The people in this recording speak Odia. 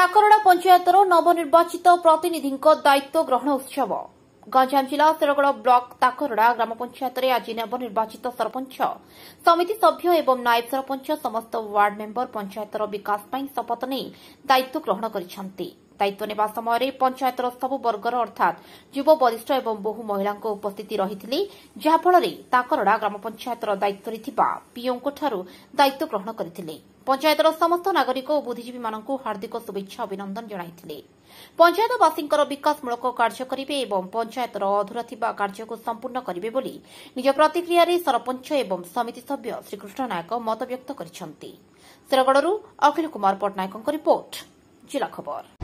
ତାକରଡ଼ା ପଞ୍ଚାୟତର ନବନିର୍ବାଚିତ ପ୍ରତିନିଧିଙ୍କ ଦାୟିତ୍ୱ ଗ୍ରହଣ ଉତ୍ସବ ଗଞ୍ଜାମ ଜିଲ୍ଲା ଶେରଗଡ଼ ବ୍ଲକ ତାକରଡ଼ା ଗ୍ରାମପଞ୍ଚାୟତରେ ଆଜି ନବନିର୍ବାଚିତ ସରପଞ୍ଚ ସମିତି ସଭ୍ୟ ଏବଂ ନାୟବ ସରପଞ୍ଚ ସମସ୍ତ ୱାର୍ଡ ମେମ୍ବର ପଞ୍ଚାୟତର ବିକାଶ ପାଇଁ ଶପଥ ନେଇ ଦାୟିତ୍ୱ ଗ୍ରହଣ କରିଛନ୍ତି ଦାୟିତ୍ୱ ନେବା ସମୟରେ ପଞ୍ଚାୟତର ସବୁ ବର୍ଗର ଅର୍ଥାତ୍ ଯୁବ ବରିଷ୍ଠ ଏବଂ ବହୁ ମହିଳାଙ୍କ ଉପସ୍ଥିତି ରହିଥିଲେ ଯାହାଫଳରେ ତାକରଡ଼ା ଗ୍ରାମ ପଞ୍ଚାୟତର ଦାୟିତ୍ୱରେ ଥିବା ପିଓଙ୍କଠାରୁ ଦାୟିତ୍ୱ ଗ୍ରହଣ କରିଥିଲେ ପଞ୍ଚାୟତର ସମସ୍ତ ନାଗରିକ ଓ ବୁଦ୍ଧିଜୀବୀମାନଙ୍କୁ ହାର୍ଦ୍ଦିକ ଶୁଭେଚ୍ଛା ଅଭିନନ୍ଦନ ଜଣାଇଥିଲେ ପଞ୍ଚାୟତବାସୀଙ୍କର ବିକାଶମୂଳକ କାର୍ଯ୍ୟ କରିବେ ଏବଂ ପଞ୍ଚାୟତର ଅଧୁରା ଥିବା କାର୍ଯ୍ୟକୁ ସମ୍ପୂର୍ଣ୍ଣ କରିବେ ବୋଲି ନିଜ ପ୍ରତିକ୍ରିୟାରେ ସରପଞ୍ଚ ଏବଂ ସମିତି ସଭ୍ୟ ଶ୍ରୀକୃଷ୍ଣ ନାୟକ ମତବ୍ୟକ୍ତ କରିଛନ୍ତି ଶ୍ରୀରଗଡ଼ରୁ ଅଖିଲ କୁମାର ପଟ୍ଟନାୟକଙ୍କ ରିପୋର୍ଟ ଜିଲ୍ଲା ଖବର